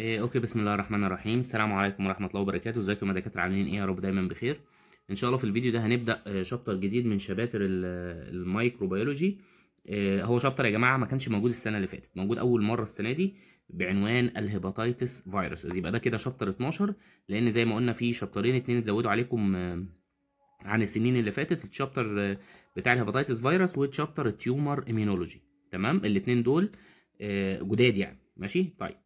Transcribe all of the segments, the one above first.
إيه اوكي بسم الله الرحمن الرحيم السلام عليكم ورحمه الله وبركاته ازيكم يا دكاتره عاملين ايه يا رب دايما بخير ان شاء الله في الفيديو ده هنبدا آه، شابتر جديد من شباتر المايكروبيولوجي إيه هو شابتر يا جماعه ما كانش موجود السنه اللي فاتت موجود اول مره السنه دي بعنوان الهيباتيتس فيروس يبقى ده كده شابتر 12 لان زي ما قلنا في شابترين اتنين اتزودوا عليكم آه، عن السنين اللي فاتت الشابتر آه، بتاع الهيباتيتس فيروس وشابتر تيومر ايمينولوجي تمام الاتنين دول جداد يعني ماشي طيب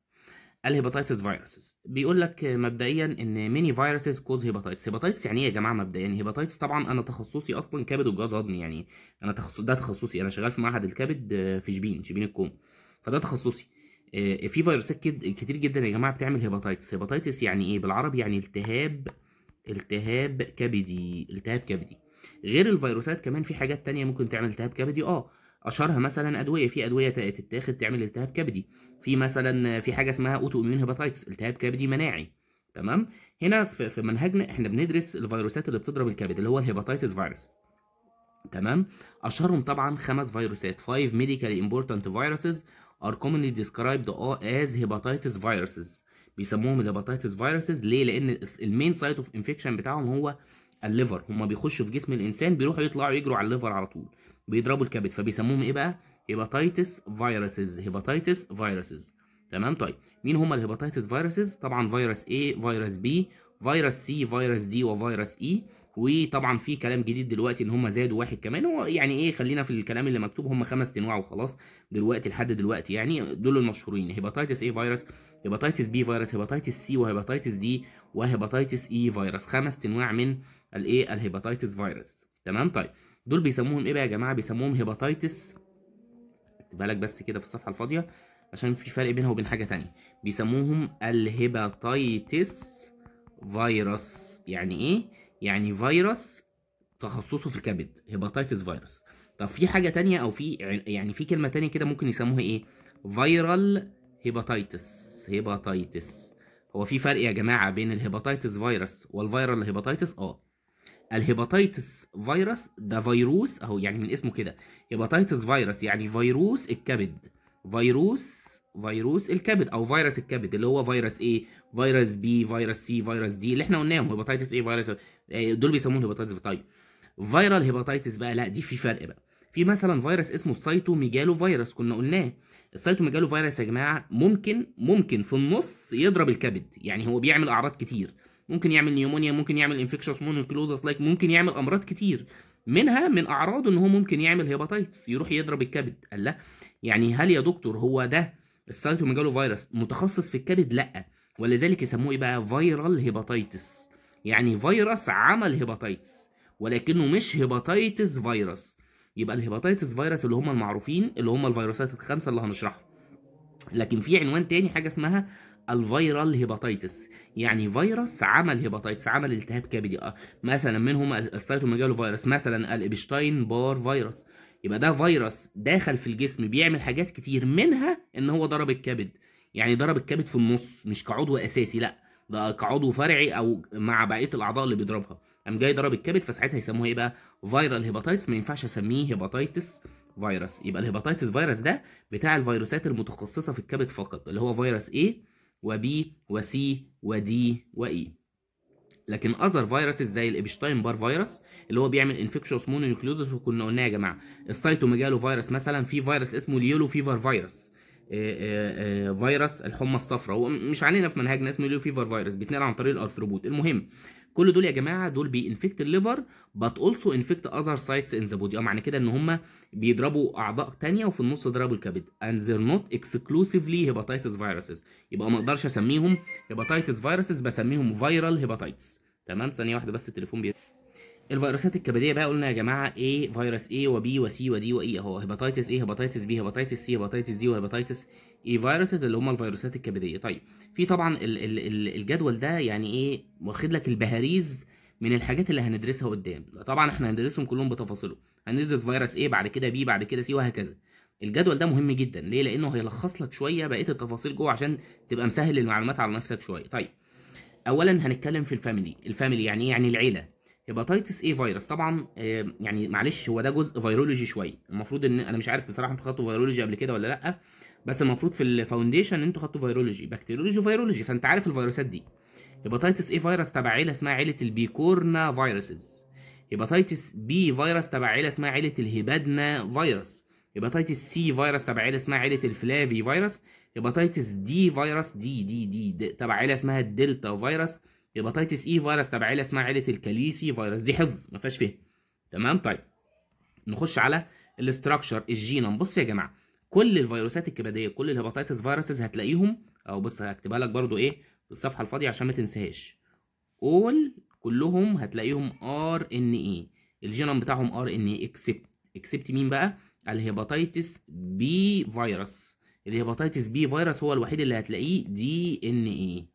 الهيباتيتس فيروسز بيقول لك مبدئيا ان ميني فيروسز كوز هيباتيتس هيباتيتس يعني ايه يا جماعه مبدئيا هيباتيتس يعني طبعا انا تخصصي اصلا كبد وجهاز هضمي يعني انا تخصص ده تخصصي انا شغال في معهد الكبد آه، في شبين شبين الكوم فده تخصصي آه، في فيروسات كتير جدا يا جماعه بتعمل هيباتيتس هيباتيتس يعني ايه بالعربي يعني التهاب التهاب كبدي التهاب كبدي غير الفيروسات كمان في حاجات تانية ممكن تعمل التهاب كبدي اه اشهرها مثلا ادويه في ادويه تتاخد تعمل التهاب كبدي في مثلا في حاجه اسمها اوتو اميون هيباتايتس التهاب كبدي مناعي تمام هنا في منهجنا احنا بندرس الفيروسات اللي بتضرب الكبد اللي هو الهيباتايتس فيروس تمام اشهرهم طبعا خمس فيروسات 5 medically امبورتانت فيروسز ار كومنلي ديسكرايبد از هيباتايتس فيروسز بيسموهم الهيباتايتس فيروسز ليه لان المين سايت اوف انفكشن بتاعهم هو الليفر هما بيخشوا في جسم الانسان بيروحوا يطلعوا يجروا على الليفر على طول بيضربوا الكبد فبيسموهم ايه بقى؟ هيباتيتس فيروسز هيباتيتس فيروسز تمام طيب مين هم الهيباتيتس فيروسز؟ طبعا فيروس A فيروس B فيروس C فيروس D وفيروس E وطبعا في كلام جديد دلوقتي ان هم زادوا واحد كمان هو يعني ايه خلينا في الكلام اللي مكتوب هم خمس انواع وخلاص دلوقتي لحد دلوقتي يعني دول المشهورين هيباتيتس A فيروس هيباتيتس بي فيروس هيباتيتس سي وهيباتيتس دي وهيباتيتس اي فيروس خمس انواع من الايه الهيباتيتس فيروس تمام طيب دول بيسموهم ايه بقى يا جماعه بيسموهم هيباتيتس بالك بس كده في الصفحه الفاضيه عشان في فرق بينها وبين حاجه تانية بيسموهم الهيباتايتس فيروس يعني ايه يعني فيروس تخصصه في الكبد هيباتيتس فيروس طب في حاجه تانية او في يعني في كلمه تانية كده ممكن يسموها ايه فيرال هيباتيتس هيباتيتس هو في فرق يا جماعه بين الهيباتايتس فيروس والفيرال هيباتيتس اه الهيباتيتس فيروس ده فيروس اهو يعني من اسمه كده هيباتيتس فيروس يعني فيروس الكبد فيروس فيروس الكبد او فيروس الكبد اللي هو فيروس ايه فيروس بي فيروس سي فيروس دي اللي احنا قلناهم هيباتيتس ايه فيروس آه، دول بيسموهم هيباتيتس طيب فيرال هيباتيتس بقى لا دي في فرق بقى في مثلا فيروس اسمه السيتوميجالو فيروس كنا قلناه السيتوميجالو فيروس يا جماعه ممكن ممكن في النص يضرب الكبد يعني هو بيعمل اعراض كتير ممكن يعمل نيومونيا ممكن يعمل انفكشوس مونوكلوزس لايك ممكن يعمل امراض كتير منها من اعراضه ان هو ممكن يعمل هيباتايتس يروح يضرب الكبد قال لا يعني هل يا دكتور هو ده السيتوميجالو فيروس متخصص في الكبد لا ولذلك يسموه ايه بقى فيرال هيباتايتس يعني فيروس عمل هيباتايتس ولكنه مش هيباتايتس فيروس يبقى الهيباتايتس فيروس اللي هم المعروفين اللي هم الفيروسات الخمسه اللي هنشرحها لكن في عنوان تاني حاجه اسمها الفيرال هيباتيتس يعني فيروس عمل هيباتيتس عمل التهاب كبدي آه، مثلا منهم السيتوميجالو فيروس مثلا الابشتاين بار فيروس يبقى ده فيروس داخل في الجسم بيعمل حاجات كتير منها ان هو ضرب الكبد يعني ضرب الكبد في النص مش كعضو اساسي لا ده كعضو فرعي او مع بقيه الاعضاء اللي بيضربها قام جاي ضرب الكبد فساعتها يسموها ايه بقى فيرال هيباتيتس ما ينفعش اسميه هيباتيتس فيروس يبقى الهيباتيتس فيروس ده بتاع الفيروسات المتخصصه في الكبد فقط اللي هو فيروس ايه وبي وسي ودي واي لكن اذر فيروس زي الابشتاين بار فيروس اللي هو بيعمل انفكشوس مونونيوكليوزس وكنا قلنا يا جماعه السيتوميجالو فيروس مثلا في فيروس اسمه اليولو فيفر فيروس آه، آه، آه، فيروس الحمى الصفراء ومش علينا في منهجنا اسمه ليو فيفر فيروس بيتنقل عن طريق الارثروبوت المهم كل دول يا جماعه دول بينفكت الليفر بات اولسو انفكت اذر سايتس ان ذا بودي اه معنى كده ان هم بيضربوا اعضاء ثانيه وفي النص ضربوا الكبد اند ذير نوت اكسكلوسيفلي هيباتيتس فيروسز يبقى ما اقدرش اسميهم هيباتيتس فيروسز بسميهم فيرال هيباتيتس تمام ثانيه واحده بس التليفون بي الفيروسات الكبديه بقى قلنا يا جماعه ايه فيروس A وبي وسي ودي واي اهو هيباتيتس A هيباتيتس B هيباتيتس C هيباتيتس D وهيباتيتس E فيروسز اللي هم الفيروسات الكبديه طيب في طبعا ال ال الجدول ده يعني ايه واخد لك البهاريز من الحاجات اللي هندرسها قدام طبعا احنا هندرسهم كلهم بتفاصيله هندرس فيروس A بعد كده B بعد كده C وهكذا الجدول ده مهم جدا ليه لانه هيلخص لك شويه بقيه التفاصيل جوه عشان تبقى مسهل المعلومات على نفسك شويه طيب اولا هنتكلم في الفاميلي الفاميلي يعني ايه يعني العيله هيباتيتس ايه فيروس طبعا آه، يعني معلش هو ده جزء فيرولوجي شويه المفروض ان انا مش عارف بصراحه انتوا خدتوا فيرولوجي قبل كده ولا لا بس المفروض في الفاونديشن انتوا خدتوا فيرولوجي بكتيريولوجي وفيرولوجي فانت عارف الفيروسات دي هيباتيتس ايه فيروس تبع عيله اسمها عيله البيكورنا فيروسز هيباتيتس بي فيروس تبع عيله اسمها عيله الهبادنا فيروس هيباتيتس سي فيروس تبع عيله اسمها عيله الفلافي فيروس هيباتيتس دي فيروس دي دي دي, دي, دي تبع عيله اسمها الدلتا فيروس هيباتيتس اي فيروس تبع عيله اسمها عيله الكاليسي فيروس دي حفظ ما فيهاش فهم تمام طيب نخش على الاستراكشر الجينوم بص يا جماعه كل الفيروسات الكبديه كل الهيباتيتس فيروسز هتلاقيهم او بص هكتبها لك برضو ايه في الصفحه الفاضيه عشان ما تنساهاش اول كلهم هتلاقيهم ار ان اي الجينوم بتاعهم ار ان اي اكسبت اكسبت مين بقى الهيباتيتس بي فيروس الهيباتيتس بي فيروس هو الوحيد اللي هتلاقيه دي ان اي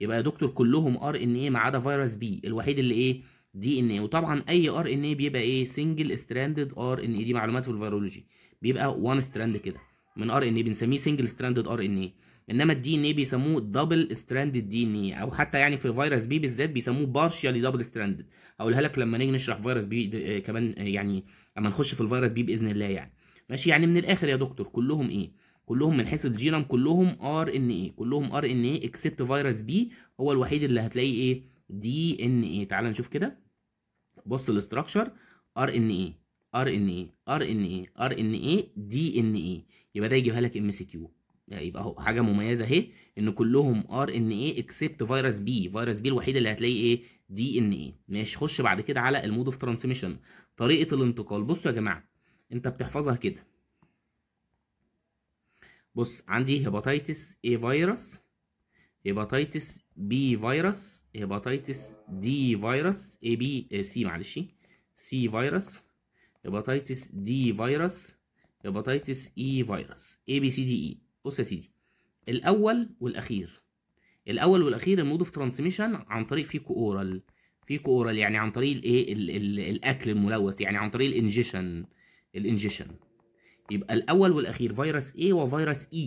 يبقى يا دكتور كلهم ار ان ايه ما عدا فيروس بي الوحيد اللي ايه دي ان ايه وطبعا اي ار ان ايه بيبقى ايه سنجل ستراندد ار ان ايه دي معلومات في الفيرولوجي بيبقى وان ستراند كده من ار ان ايه بنسميه سنجل ستراندد ار ان ايه انما الدي ان ايه بيسموه دبل ستراندد دي ان ايه او حتى يعني في فيروس بي بالذات بيسموه بارشالي دبل ستراندد هقولها لك لما نيجي نشرح فيروس بي آه، كمان يعني اما نخش في الفيروس بي باذن الله يعني ماشي يعني من الاخر يا دكتور كلهم ايه كلهم من حيث الجينوم كلهم ار ان ايه كلهم ار ان ايه اكسبت فيروس بي هو الوحيد اللي هتلاقيه ايه دي ان ايه تعال نشوف كده بص الاستراكشر ار ان ايه ار ان ايه ار ان ايه ار ان ايه دي ان ايه يبقى ده يجيبها لك ام سي كيو يبقى اهو حاجه مميزه اهي ان كلهم ار ان ايه اكسبت فيروس بي فيروس بي الوحيد اللي هتلاقيه ايه دي ان ايه ماشي خش بعد كده على المود اوف ترانسميشن طريقه الانتقال بصوا يا جماعه انت بتحفظها كده بص عندي هيباتيتس اي فيروس هيباتيتس بي فيروس هيباتيتس دي فيروس اي بي سي معلش سي فيروس هيباتيتس دي فيروس هيباتيتس اي فيروس اي بي سي دي اي بص يا سيدي الاول والاخير الاول والاخير المود اوف ترانسميشن عن طريق فيكو اورال فيكو اورال يعني عن طريق الايه الاكل الملوث يعني عن طريق الانجيشن الانجيشن يبقى الاول والاخير فيروس A وفيروس E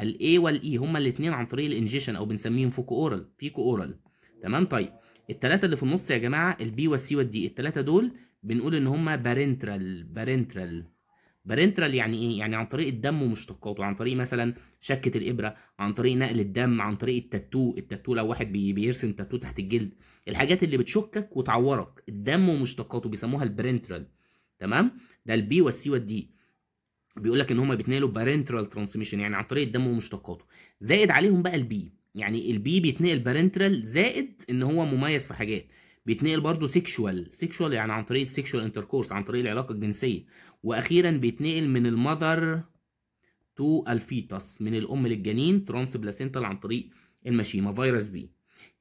ال A وال E هما الاثنين عن طريق الانجيشن او بنسميهم فوكو اورال فيكو اورال تمام طيب الثلاثه اللي في النص يا جماعه البي والسي والدي الثلاثه دول بنقول ان هما بارنترال بارنترال بارنترال يعني ايه يعني عن طريق الدم ومشتقاته عن طريق مثلا شكه الابره عن طريق نقل الدم عن طريق التاتو التاتو لو واحد بيرسم تاتو تحت الجلد الحاجات اللي بتشكك وتعورك الدم ومشتقاته بيسموها البرنترال تمام ده البي والسي والدي بيقول لك ان هم بيتنقلوا بارنترال ترانسميشن يعني عن طريق الدم ومشتقاته زائد عليهم بقى البي يعني البي بيتنقل بارنترال زائد ان هو مميز في حاجات بيتنقل برضه سيكشوال سيكشوال يعني عن طريق السيكشوال انتركورس عن طريق العلاقه الجنسيه واخيرا بيتنقل من المذر تو الفيتس من الام للجنين ترانس بلاسنتال عن طريق المشيمه فيروس بي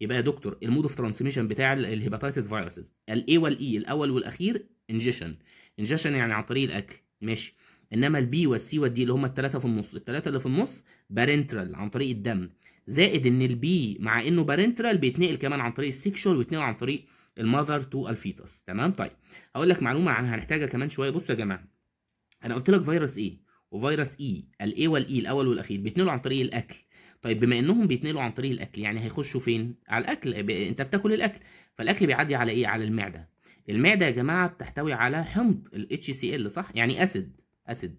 يبقى يا دكتور المود اوف ترانسميشن بتاع الهيباتيتس فيروسز الاي والاي الاول والاخير انجيشن انجيشن يعني عن طريق الاكل ماشي انما البي والسي والدي اللي هم الثلاثه في النص الثلاثه اللي في النص بارنترال عن طريق الدم زائد ان البي مع انه بارنترال بيتنقل كمان عن طريق السيكشوال ويتنقل عن طريق المذر تو الفيتس تمام طيب هقول لك معلومه عن هنحتاجها كمان شويه بصوا يا جماعه انا قلت لك فيروس ايه وفيروس اي e، الاي والاي e، الاول والاخير بيتنقلوا عن طريق الاكل طيب بما انهم بيتنقلوا عن طريق الاكل يعني هيخشوا فين على الاكل انت بتاكل الاكل فالاكل بيعدي على ايه على المعده المعده يا جماعه بتحتوي على حمض ال HCl صح يعني اسيد اسيد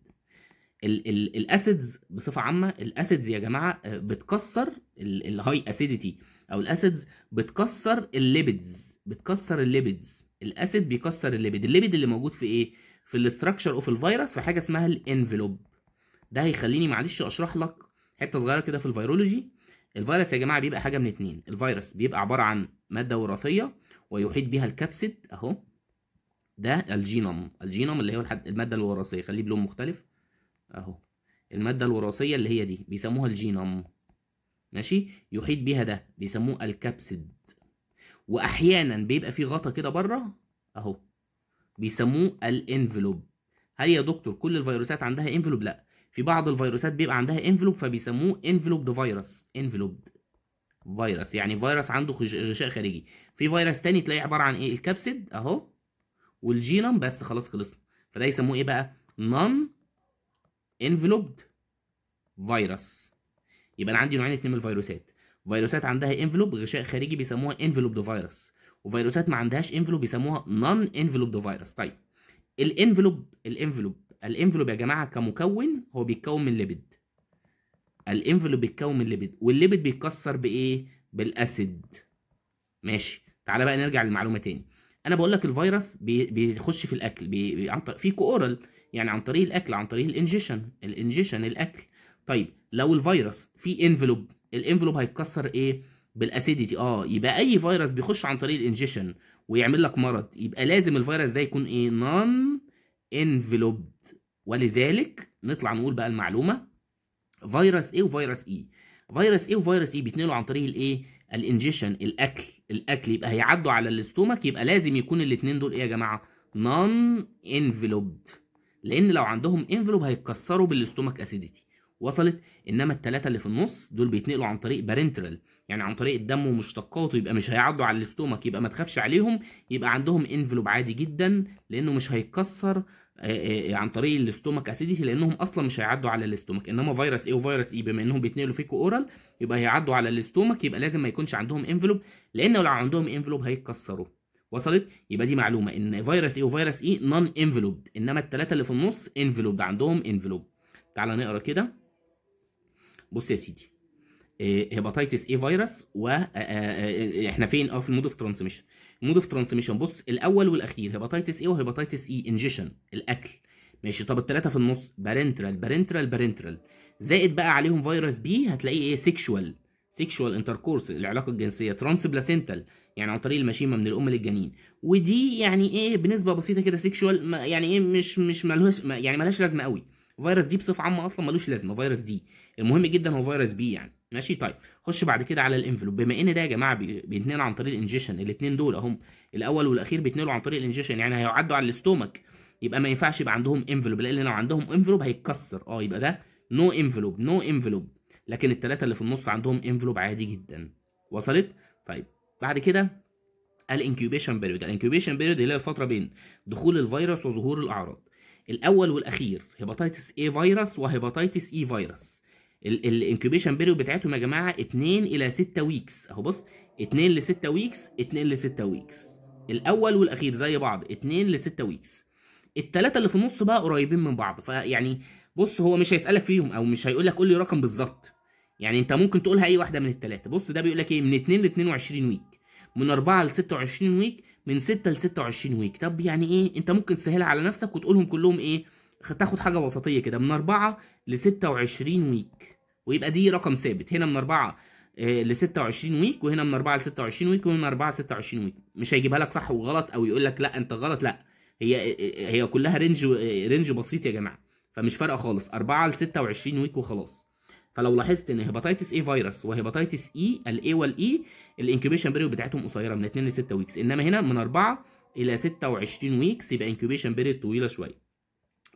الاسيدز بصفه عامه الاسيدز يا جماعه آه، بتكسر الهاي اسيديتي او الاسيدز بتكسر الليبيدز بتكسر الليبيدز الاسيد بيكسر الليبيد الليبيد اللي موجود في ايه في الاستراكشر اوف الفيروس في حاجه اسمها الانفلوب ده هيخليني معلش اشرح لك حته صغيره كده في الفيرولوجي الفيروس يا جماعه بيبقى حاجه من اتنين الفيروس بيبقى عباره عن ماده وراثيه ويحيط بها الكبسيد اهو ده الجينوم الجينوم اللي هو الماده الوراثيه خليه بلون مختلف اهو الماده الوراثيه اللي هي دي بيسموها الجينوم ماشي يحيط بيها ده بيسموه الكبسد واحيانا بيبقى في غطا كده بره اهو بيسموه الانفلوب هل يا دكتور كل الفيروسات عندها انفلوب لا في بعض الفيروسات بيبقى عندها انفلوب فبيسموه انفلوبد فيروس انفلوبد فيروس يعني فيروس عنده غشاء خارجي في فيروس تاني تلاقيه عباره عن ايه الكبسد اهو والجينوم بس خلاص خلصنا فده يسموه ايه بقى نون انفلوبد فيروس يبقى انا عندي نوعين اتنين من الفيروسات فيروسات عندها انفلوب غشاء خارجي بيسموها انفلوبد فيروس وفيروسات ما عندهاش انفلوب بيسموها نون انفلوبد فيروس طيب الانفلوب الانفلوب الانفلوب يا جماعه كمكون هو بيتكون من ليبيد الانفلوب بيتكون من ليبيد والليبيد بيتكسر بايه بالاسيد ماشي تعالى بقى نرجع للمعلومه تاني انا بقول لك الفيروس بيخش في الاكل بي عن طريق في كورال يعني عن طريق الاكل عن طريق الانجيشن الانجيشن الاكل طيب لو الفيروس في انفلوب الانفلوب هيتكسر ايه بالاسيديتي اه يبقى اي فيروس بيخش عن طريق الانجيشن ويعمل لك مرض يبقى لازم الفيروس ده يكون ايه نون انفلوبد ولذلك نطلع نقول بقى المعلومه فيروس ايه وفيروس ايه فيروس ايه وفيروس ايه بيتنقلوا عن طريق الايه الانجيشن الاكل الاكل يبقى هيعدوا على الاستومك يبقى لازم يكون الاثنين دول ايه يا جماعه نون انفلوبد لان لو عندهم انفلوب هيتكسروا بالاستومك اسيديتي وصلت انما الثلاثه اللي في النص دول بيتنقلوا عن طريق بارنترال يعني عن طريق الدم ومشتقاته يبقى مش هيعدوا على الاستومك يبقى ما تخافش عليهم يبقى عندهم انفلوب عادي جدا لانه مش هيتكسر آه، آه، عن طريق الاستومك اسيديتي لانهم اصلا مش هيعدوا على الاستومك انما فيروس ايه وفيروس ايه e، بما انهم بيتنقلوا فيكو اورال يبقى هيعدوا على الاستومك يبقى لازم ما يكونش عندهم انفلوب لان لو عندهم انفلوب هيتكسروا وصلت يبقى دي معلومه ان فيروس ايه وفيروس ايه نون انفلوب انما الثلاثه اللي في النص انفلوب عندهم انفلوب تعالى نقرا كده بص يا سيدي آه، هيباتيتس ايه فيروس و احنا فين اه في المود اوف ترانسميشن مود اوف ترانسميشن بص الاول والاخير هيباتيتس ايه وهيباتيتس اي e، انجيشن الاكل ماشي طب الثلاثه في النص بارنترال بارنترال بارنترال زائد بقى عليهم فيروس بي هتلاقيه ايه سيكشوال سيكشوال انتركورس العلاقه الجنسيه ترانس بلاسنتال يعني عن طريق المشيمه من الام للجنين ودي يعني ايه بنسبه بسيطه كده سيكشوال يعني ايه مش مش ملهاش يعني ملهاش لازمه قوي فيروس دي بصفه عامه اصلا ملوش لازمه فيروس دي المهم جدا هو فيروس بي يعني ماشي طيب خش بعد كده على الانفلوب بما ان ده يا جماعه بيتنقل عن طريق الانجيشن الاثنين دول اهم الاول والاخير بيتنقلوا عن طريق الانجيشن يعني هيعدوا على الاستومك يبقى ما ينفعش يبقى عندهم انفلوب لان لو عندهم انفلوب هيتكسر اه يبقى ده نو انفلوب نو انفلوب لكن الثلاثه اللي في النص عندهم انفلوب عادي جدا وصلت طيب بعد كده الانكيوبيشن بيريود الانكيوبيشن بيريود اللي هي الفتره بين دخول الفيروس وظهور الاعراض الاول والاخير هيباتيتس اي فيروس وهيباتيتس اي e فيروس الانكوبيشن بيريود بتاعتهم يا جماعه 2 الى 6 ويكس اهو بص 2 ل 6 ويكس 2 ل 6 ويكس الاول والاخير زي بعض 2 ل 6 ويكس الثلاثه اللي في النص بقى قريبين من بعض فيعني بص هو مش هيسالك فيهم او مش هيقول لك قول لي رقم بالظبط يعني انت ممكن تقولها اي واحده من الثلاثه بص ده بيقول لك ايه من 2 ل 22 ويك من 4 ل 26 ويك من 6 ل 26 ويك طب يعني ايه انت ممكن تسهلها على نفسك وتقولهم كلهم ايه تاخد حاجه وسطيه كده من 4 ل 26 ويك ويبقى دي رقم ثابت هنا من 4 آه، ل 26 ويك وهنا من 4 ل 26 ويك وهنا من 4 ل 26 ويك مش هيجيبها لك صح وغلط او يقول لك لا انت غلط لا هي آه، آه، هي كلها رينج رينج بسيط يا جماعه فمش فارقه خالص 4 ل 26 ويك وخلاص فلو لاحظت ان هيباتيتس اي فيروس وهيباتيتس اي e، الاي والاي e، الانكيوبيشن بيريود بتاعتهم قصيره من 2 ل 6 ويكس انما هنا من 4 الى 26 ويكس يبقى انكيوبيشن بيريود طويله شويه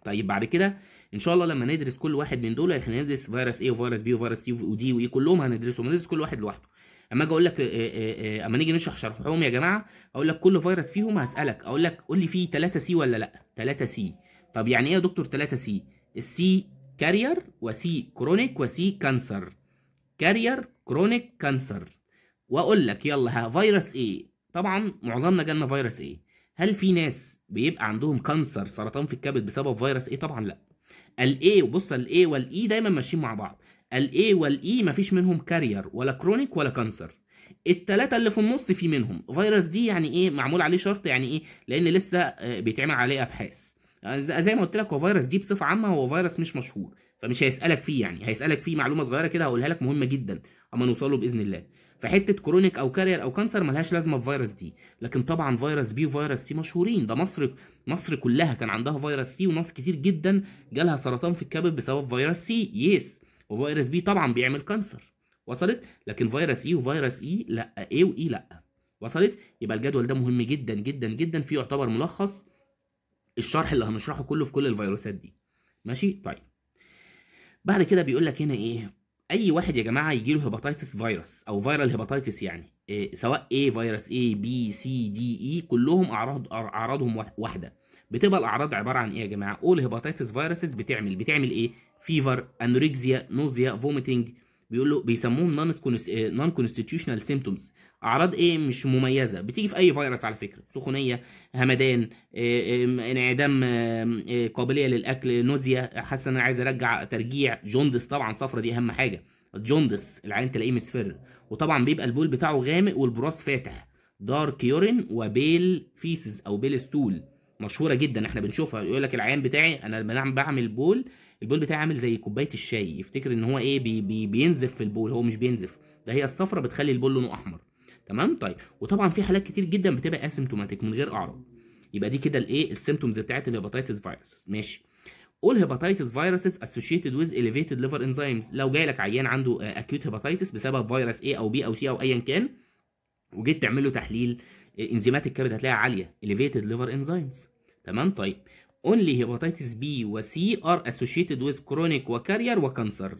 طيب بعد كده ان شاء الله لما ندرس كل واحد من دول احنا هندرس فيروس اي وفيروس بي وفيروس سي ودي واي كلهم هندرسهم هندرس كل واحد لوحده اما اجي اقول لك آه، آه، آه، اما نيجي نشرح شرحهم يا جماعه اقول لك كل فيروس فيهم هسالك اقول لك قول لي فيه 3 سي ولا لا 3 سي طب يعني ايه يا دكتور 3 سي السي كارير وسي كرونيك وسي كانسر كارير كرونيك كانسر واقول لك يلا ها فيروس ايه طبعا معظمنا جالنا فيروس ايه هل في ناس بيبقى عندهم كانسر سرطان في الكبد بسبب فيروس ايه طبعا لا الاي وبص الاي والاي e دايما ماشيين مع بعض الاي والاي e مفيش منهم كارير ولا كرونيك ولا كانسر التلاتة اللي في النص في منهم فيروس دي يعني ايه معمول عليه شرط يعني ايه لان لسه آه، بيتعمل عليه ابحاث يعني زي ما قلت لك هو فيروس دي بصفه عامه هو فيروس مش مشهور فمش هيسالك فيه يعني هيسالك فيه معلومه صغيره كده هقولها لك مهمه جدا اما نوصل له باذن الله فحته كرونيك او كارير او كانسر ملهاش لازمه في فيروس دي لكن طبعا فيروس بي وفيروس تي مشهورين ده مصر مصر كلها كان عندها فيروس سي وناس كتير جدا جالها سرطان في الكبد بسبب فيروس سي يس وفيروس بي طبعا بيعمل كانسر وصلت لكن فيروس اي e وفيروس اي e لا ايه واي e لا وصلت يبقى الجدول ده مهم جدا جدا جدا فيه يعتبر ملخص الشرح اللي هنشرحه كله في كل الفيروسات دي ماشي طيب بعد كده بيقول لك هنا ايه اي واحد يا جماعه يجي له هيباتيتس فيروس او فيرال هيباتيتس يعني إيه سواء ايه فيروس ايه بي سي دي اي كلهم اعراض اعراضهم واحده بتبقى الاعراض عباره عن ايه يا جماعه اول هيباتيتس فيروسز بتعمل بتعمل ايه فيفر انوركسيا نوزيا فوميتنج بيقول له بيسموهم نون نون كونستيتيوشنال سيمتومز اعراض ايه مش مميزه بتيجي في اي فيروس على فكره سخونيه همدان آه، آه، انعدام آه، قابليه للاكل نوزيا حاسس ان انا عايز ارجع ترجيع جوندس طبعا صفرة دي اهم حاجه جوندس العين تلاقيه مصفر وطبعا بيبقى البول بتاعه غامق والبراس فاتح دارك يورين وبيل فيسز او بيل ستول مشهوره جدا احنا بنشوفها يقول لك العيان بتاعي انا لما نعم بعمل بول البول بتاعي عامل زي كوبايه الشاي يفتكر ان هو ايه بي بي بينزف في البول هو مش بينزف ده هي الصفرة بتخلي البول لونه احمر تمام طيب وطبعا في حالات كتير جدا بتبقى اسيمتوماتيك من غير اعراض يبقى دي كده الايه السيمتومز بتاعت الهيباتيتس فيروس ماشي all hepatitis viruses associated with elevated liver enzymes لو جاي لك عيان عنده آه، acute hepatitis بسبب فيروس A او B او C او ايا كان وجيت تعمل له تحليل انزيمات الكبد هتلاقيها عاليه elevated liver enzymes تمام طيب only hepatitis B و C are associated with chronic وكارير وكانسر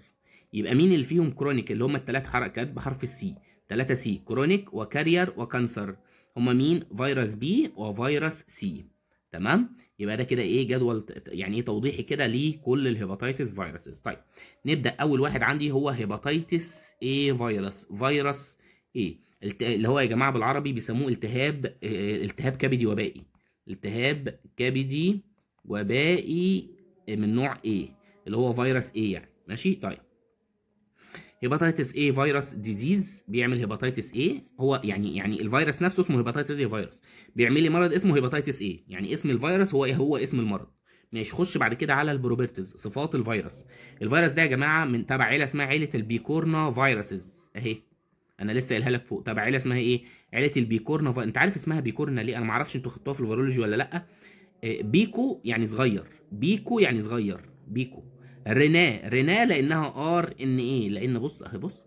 يبقى مين اللي فيهم كرونيك اللي هم الثلاث حركات بحرف السي 3 سي كرونيك وكارير وكانسر هما مين فيروس بي وفيروس سي تمام يبقى ده كده ايه جدول يعني ايه توضيحي كده لكل الهيباتيتس فيروسز طيب نبدا اول واحد عندي هو هيباتيتس ايه فيروس فيروس ايه اللي هو يا جماعه بالعربي بيسموه التهاب آه، آه، التهاب كبدي وبائي التهاب كبدي وبائي من نوع ايه اللي هو فيروس ايه يعني ماشي طيب هيباتيتس A فيروس ديزيز بيعمل هيباتيتس A هو يعني يعني الفيروس نفسه اسمه هيباتيتس A فيروس بيعمل لي مرض اسمه هيباتيتس A يعني اسم الفيروس هو إيه؟ هو اسم المرض ماشي خش بعد كده على البروبرتيز صفات الفيروس الفيروس ده يا جماعه من تبع عيله اسمها عيله البيكورنا فيروسز اهي انا لسه قايلها لك فوق تبع عيله اسمها ايه عيله البيكورنا ف... انت عارف اسمها بيكورنا ليه انا ما اعرفش انتوا خدتوها في الفيرولوجي ولا لا آه، بيكو يعني صغير بيكو يعني صغير بيكو رينا رينا لانها ار ان ايه لان بص اهي بص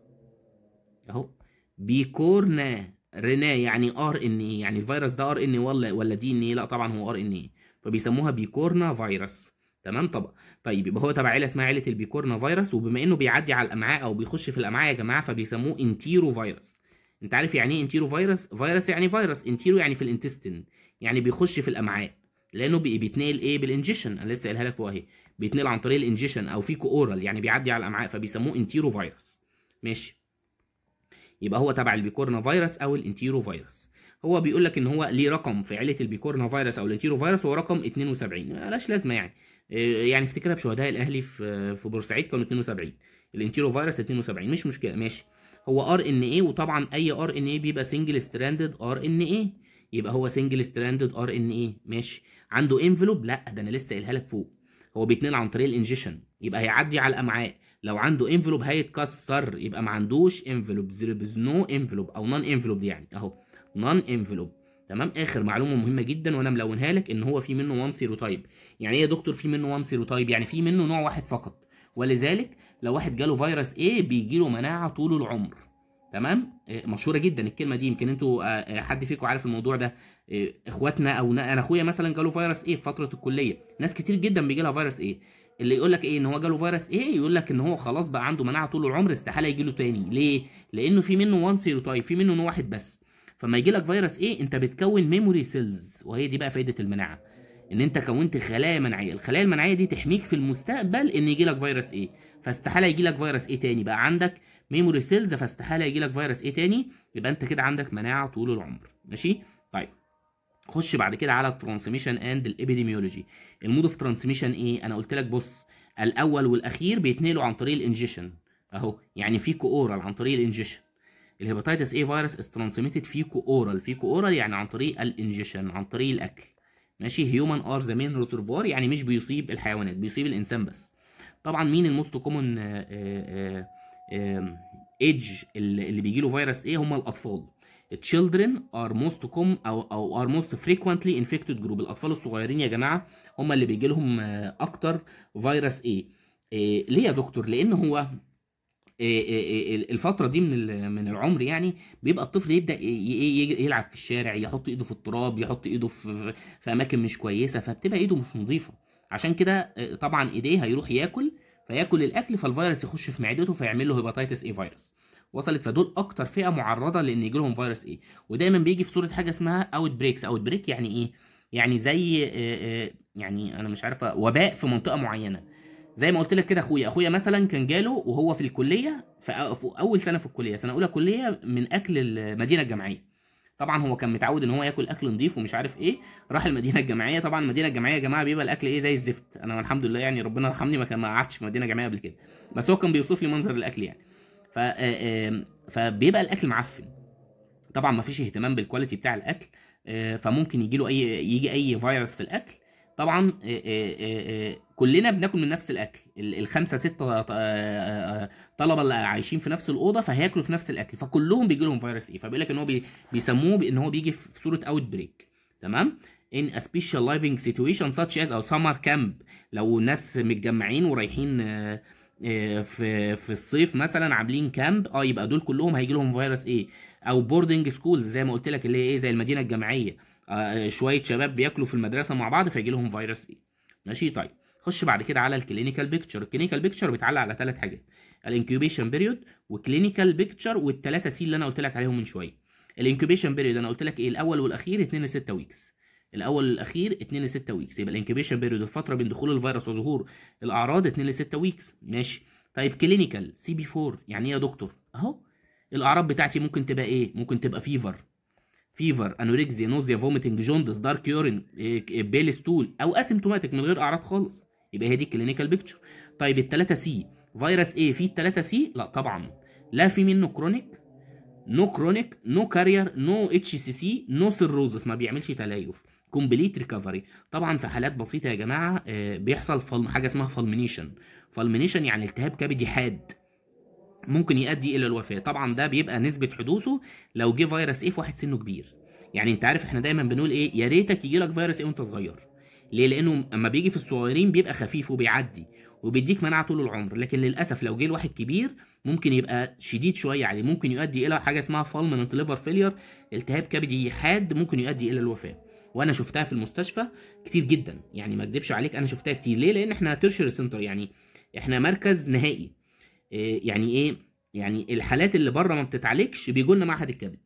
اهو بيكورنا رينا يعني ار ان ايه يعني الفيروس ده ار ان إيه ولا ولا دي ان ايه لا طبعا هو ار ان ايه فبيسموها بيكورنا فيروس تمام طب طيب يبقى هو تبع عيله اسمها عيله البيكورنا فيروس وبما انه بيعدي على الامعاء او بيخش في الامعاء يا جماعه فبيسموه انتيرو فيروس انت عارف يعني ايه انتيرو فيروس فيروس يعني فيروس انتيرو يعني في الانتستين يعني بيخش في الامعاء لانه بيتنقل ايه بالانجيشن انا لسه قايلها لك اهي بيتنقل عن طريق الانجيشن او فيكو اورال يعني بيعدي على الامعاء فبيسموه انتيرو فيروس ماشي يبقى هو تبع البيكورنا فيروس او الانتيرو فيروس هو بيقول لك ان هو ليه رقم في عيله البيكورنا فيروس او الانتيرو فيروس هو رقم 72 مالهاش لازمه يعني آه، يعني افتكرها بشهداء الاهلي في في بورسعيد كانوا 72 الانتيرو فيروس 72 مش مشكله ماشي هو ار ان ايه وطبعا اي ار ان ايه بيبقى سنجل ستراندد ار ان ايه يبقى هو سنجل ستراندد ار ان ايه ماشي عنده انفلوب لا ده انا لسه قايلها لك فوق هو بيتنقل عن طريق الانجيشن يبقى هيعدي على الامعاء لو عنده انفلوب هيتكسر يبقى ما عندوش انفلوب زيربز نو انفلوب او نون انفلوب يعني اهو نون انفلوب تمام اخر معلومه مهمه جدا وانا ملونها لك ان هو في منه وان سيروتايب يعني ايه يا دكتور في منه وان سيروتايب يعني في منه نوع واحد فقط ولذلك لو واحد جاله فيروس ايه بيجي له مناعه طول العمر تمام آه، مشهوره جدا الكلمه دي يمكن انتوا آه، آه، حد فيكم عارف الموضوع ده اخواتنا او انا اخويا مثلا جاله فيروس ايه في فتره الكليه ناس كتير جدا بيجي لها فيروس ايه اللي يقول لك ايه ان هو جاله فيروس ايه يقول لك ان هو خلاص بقى عنده مناعه طول العمر استحاله يجي له تاني ليه لانه في منه وان تايب في منه نوع واحد بس فما يجي لك فيروس ايه انت بتكون ميموري سيلز وهي دي بقى فايده المناعه ان انت كونت خلايا مناعيه الخلايا المناعيه دي تحميك في المستقبل ان يجي لك فيروس ايه فاستحاله يجي لك فيروس ايه تاني بقى عندك ميموري سيلز فاستحاله يجي لك فيروس ايه تاني يبقى انت كده عندك مناعه طول العمر ماشي طيب خش بعد كده على الترانسميشن اند الابيديميولوجي المود اوف ترانسميشن ايه انا قلت لك بص الاول والاخير بيتنقلوا عن طريق الانجيشن اهو يعني فيكو كوورال عن طريق الانجيشن الهيباتيتس اي فيروس از ترانسميتد فيكو كوورال فيكو كوورال يعني عن طريق الانجيشن عن طريق الاكل ماشي هيومن ار ذا مين ريزرفوار يعني مش بيصيب الحيوانات بيصيب الانسان بس طبعا مين الموست كومن ايدج اللي بيجي له فيروس ايه هم الاطفال children are most com او او are most frequently infected group الاطفال الصغيرين يا جماعه هم اللي بيجي لهم آه، اكتر فيروس ايه ليه يا دكتور لان هو آه، آه، الفتره دي من من العمر يعني بيبقى الطفل يبدا يلعب في الشارع يحط ايده في التراب يحط ايده في في اماكن مش كويسه فبتبقى ايده مش نظيفه عشان كده طبعا ايديه هيروح ياكل فياكل الاكل فالفيروس يخش في معدته فيعمل له هيباتيتس اي فيروس وصلت فدول اكتر فئه معرضه لان يجي لهم فيروس ايه ودايما بيجي في صوره حاجه اسمها اوت بريكس اوت بريك يعني ايه يعني زي آه، آه، يعني انا مش عارفه وباء في منطقه معينه زي ما قلت لك كده اخويا اخويا مثلا كان جاله وهو في الكليه في اول سنه في الكليه سنه اولى كليه من اكل المدينه الجامعيه طبعا هو كان متعود ان هو ياكل اكل نظيف ومش عارف ايه راح المدينه الجامعيه طبعا المدينه الجامعيه يا جماعه بيبقى الاكل ايه زي الزفت انا الحمد لله يعني ربنا رحمني ما كان ما قعدتش في مدينه جامعيه قبل كده بس هو كان بيوصف لي منظر الاكل يعني ف آه، فبيبقى الاكل معفن طبعا ما فيش اهتمام بالكواليتي بتاع الاكل آه، فممكن يجي له اي يجي اي فيروس في الاكل طبعا آه، آه، آه، كلنا بناكل من نفس الاكل الخمسه سته طلبه اللي عايشين في نفس الاوضه فهياكلوا في نفس الاكل فكلهم بيجي لهم فيروس ايه فبيقول لك ان هو بيسموه بان هو بيجي في صوره اوت بريك تمام in a special living situation such as او summer camp لو ناس متجمعين ورايحين في في الصيف مثلا عاملين كامب اه يبقى دول كلهم هيجي لهم فيروس ايه او boarding schools زي ما قلت لك اللي هي ايه زي المدينه الجامعيه آه، شويه شباب بياكلوا في المدرسه مع بعض فيجي لهم فيروس ايه ماشي طيب خش بعد كده على الكلينيكال بيكتشر الكلينيكال بيكتشر بيتعلق على ثلاث حاجات الانكيوبيشن بيريود والكلينيكال بيكتشر والثلاثه سي اللي انا قلت لك عليهم من شويه الانكيوبيشن بيريود انا قلت لك ايه الاول والاخير 2 ل 6 ويكس الاول والاخير 2 ل 6 ويكس يبقى الانكيوبيشن بيريود الفتره بين دخول الفيروس وظهور الاعراض 2 ل 6 ويكس ماشي طيب كلينيكال سي بي 4 يعني ايه يا دكتور اهو الاعراض بتاعتي ممكن تبقى ايه ممكن تبقى فيفر فيفر انوريكزيا نوزيا فوميتنج جوندس دارك يورين بيل ستول او اسيمتوماتيك من غير اعراض خالص يبقى هي دي الكلينيكال بيكتشر طيب الثلاثه سي فيروس ايه فيه الثلاثه سي لا طبعا لا في منه كرونيك نو كرونيك نو كارير نو اتش سي سي نو سيروزس ما بيعملش تليف كومبليت ريكفري طبعا في حالات بسيطه يا جماعه آه، بيحصل حاجه اسمها فالمينيشن فالمينيشن يعني التهاب كبدي حاد ممكن يؤدي الى الوفاه طبعا ده بيبقى نسبه حدوثه لو جه فيروس ايه في واحد سنه كبير يعني انت عارف احنا دايما بنقول ايه يا ريتك يجي لك فيروس ايه وانت صغير ليه لانه اما بيجي في الصغيرين بيبقى خفيف وبيعدي وبيديك مناعه طول العمر لكن للاسف لو جه لواحد كبير ممكن يبقى شديد شويه عليه ممكن يؤدي الى حاجه اسمها فالمنت ليفر فيلير التهاب كبدي حاد ممكن يؤدي الى الوفاه وانا شفتها في المستشفى كتير جدا يعني ما اكذبش عليك انا شفتها كتير ليه لان احنا تيرشري سنتر يعني احنا مركز نهائي آه، يعني ايه يعني الحالات اللي بره ما بتتعالجش بيجوا لنا معهد الكبد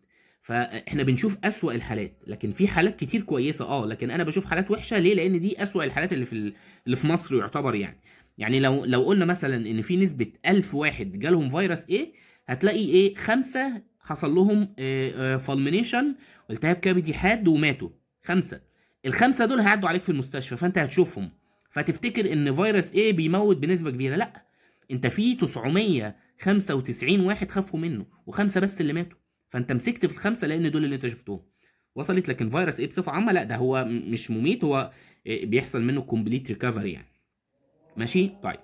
فاحنا بنشوف اسوأ الحالات لكن في حالات كتير كويسه اه لكن انا بشوف حالات وحشه ليه لان دي اسوأ الحالات اللي في اللي في مصر يعتبر يعني يعني لو لو قلنا مثلا ان في نسبه 1000 واحد جالهم فيروس ايه هتلاقي ايه خمسه حصل لهم فالمينيشن آه، آه، والتهاب كبدي حاد وماتوا خمسه الخمسه دول هيعدوا عليك في المستشفى فانت هتشوفهم فتفتكر ان فيروس ايه بيموت بنسبه كبيره لا انت في 995 واحد خافوا منه وخمسه بس اللي ماتوا فانت مسكت في الخمسه لان دول اللي انت شفتهم وصلت لكن فيروس ايه بصفه عامه لا ده هو مش مميت هو آه، بيحصل منه كومبليت ريكفري يعني ماشي طيب